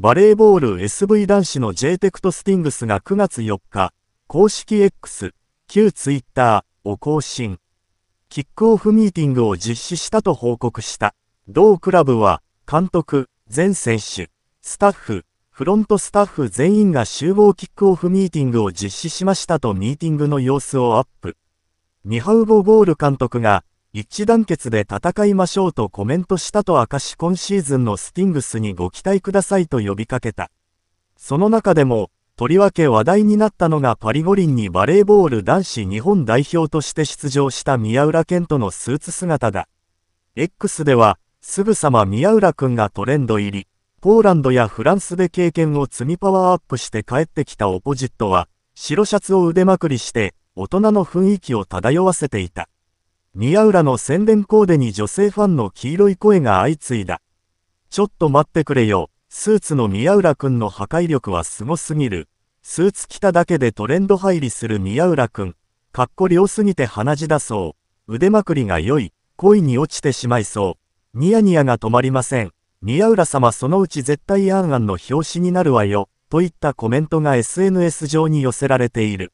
バレーボール SV 男子の JTEC とスティングスが9月4日、公式 X、旧 Twitter を更新。キックオフミーティングを実施したと報告した。同クラブは、監督、全選手、スタッフ、フロントスタッフ全員が集合キックオフミーティングを実施しましたとミーティングの様子をアップ。ミハウボ・ゴール監督が、一致団結で戦いましょうとコメントしたと明かし今シーズンのスティングスにご期待くださいと呼びかけた。その中でも、とりわけ話題になったのがパリ五輪にバレーボール男子日本代表として出場した宮浦健人のスーツ姿だ。X では、すぐさま宮浦くんがトレンド入り、ポーランドやフランスで経験を積みパワーアップして帰ってきたオポジットは、白シャツを腕まくりして、大人の雰囲気を漂わせていた。宮浦の宣伝コーデに女性ファンの黄色い声が相次いだ。ちょっと待ってくれよ。スーツの宮浦くんの破壊力はすごすぎる。スーツ着ただけでトレンド入りする宮浦くん。かっこ良すぎて鼻血だそう。腕まくりが良い。恋に落ちてしまいそう。ニヤニヤが止まりません。宮浦様そのうち絶対アンアンの表紙になるわよ。といったコメントが SNS 上に寄せられている。